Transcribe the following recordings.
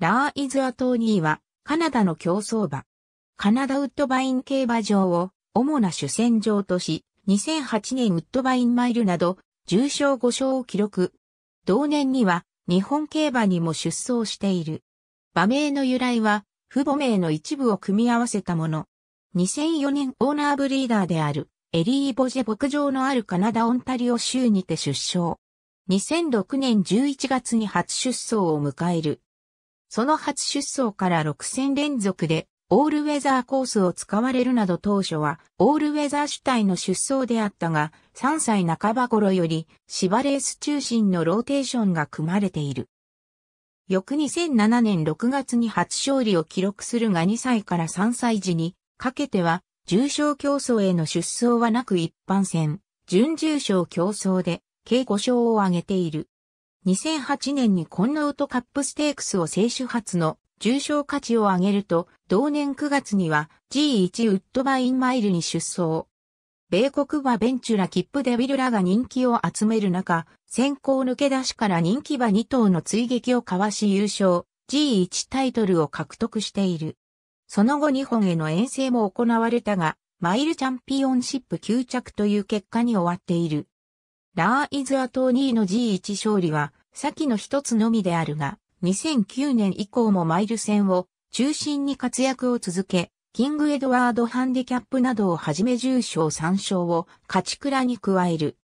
ラーイズアトーニーは、カナダの競走馬。カナダウッドバイン競馬場を主な主戦場とし、2008年ウッドバインマイルなど、重賞5勝を記録。同年には、日本競馬にも出走している。馬名の由来は、父母名の一部を組み合わせたもの。2004年オーナーブリーダーである、エリー・ボジェ牧場のあるカナダ・オンタリオ州にて出生。2006年11月に初出走を迎える。その初出走から6戦連続でオールウェザーコースを使われるなど当初はオールウェザー主体の出走であったが3歳半ば頃より芝レース中心のローテーションが組まれている。翌2007年6月に初勝利を記録するが2歳から3歳時にかけては重賞競争への出走はなく一般戦、準重賞競争で計古勝を挙げている。2008年にコンノウトカップステークスを制。手発の重賞価値を上げると、同年9月には G1 ウッドバインマイルに出走。米国馬ベンチュラキップデビルらが人気を集める中、先行抜け出しから人気馬2頭の追撃をかわし優勝、G1 タイトルを獲得している。その後日本への遠征も行われたが、マイルチャンピオンシップ9着という結果に終わっている。ラーイズアトーニーの G1 勝利は、先の一つのみであるが、2009年以降もマイル戦を中心に活躍を続け、キングエドワードハンディキャップなどをはじめ重賞3勝を勝ち倉に加える。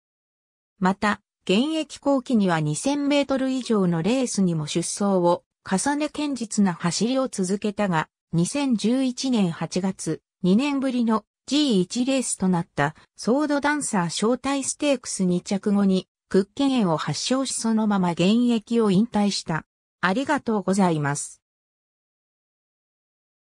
また、現役後期には2000メートル以上のレースにも出走を重ね堅実な走りを続けたが、2011年8月、2年ぶりの G1 レースとなったソードダンサー招待ステークス2着後に屈腱炎を発症しそのまま現役を引退した。ありがとうございます。